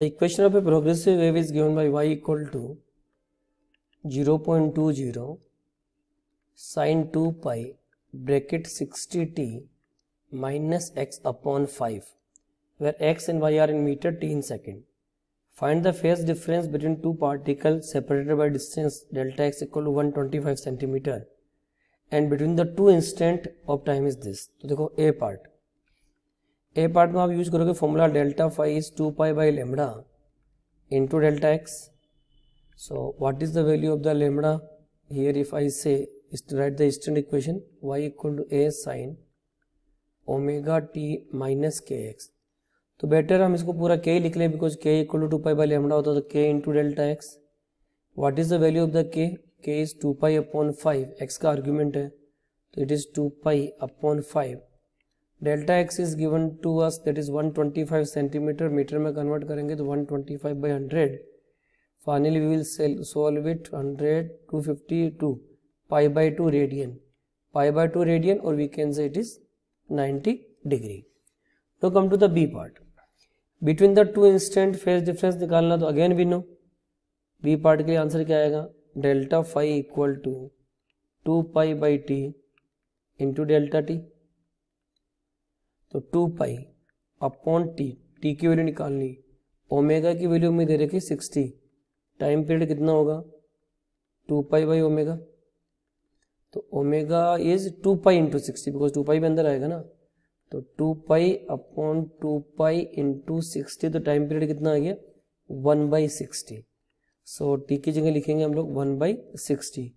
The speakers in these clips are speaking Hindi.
The equation of a progressive wave is given by y equal to 0.20 sine 2 pi bracket 60 t minus x upon 5 where x and y are in meter t in second. Find the phase difference between two particles separated by distance delta x equal to 125 centimeter and between the two instant of time is this. So, देखो a part ए पार्ट में आप यूज करोगे formula delta phi is two pi by lambda into delta x so what is the value of the lambda here if I say right the write equation y equal to A sine omega t minus k x तो बेटर हम इसको पूरा के लिख लें because k equal to two pi by lambda होता तो इन into delta x watt is the value of the k k is two pi upon five x का आर्ग्यूमेंट है तो it is two pi upon five delta x is given to us that is 125 centimetre metre में कन्वर्ट करेंगे तो 125 twenty five by hundred finally we will solve it hundred to fifty two pi by two radian pi by two radian और we can say it is 90 degree तो come to the B part between the two instant phase difference निकालना तो again we know B part के लिए आंसर क्या आएगा delta phi equal to two pi by t into delta t तो two pi upon t t की वैल्यू निकालनी ओमेगा की वैल्यू हमें दे रखी सिक्सटी टाइम पीरियड कितना होगा टू पाई बाई ओमेगा तो omega is two pi into sixty because two pi भी अंदर आएगा ना तो two pi upon two pi into sixty तो टाइम पीरियड कितना आ गया one by sixty so t की जगह लिखेंगे हम लोग one by sixty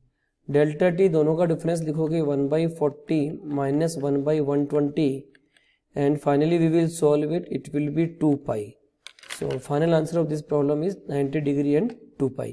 delta t दोनों का डिफरेंस लिखोगे one by forty minus one by one twenty and finally we will solve it it will be 2 pi so final answer of this problem is 90 degree and 2 pi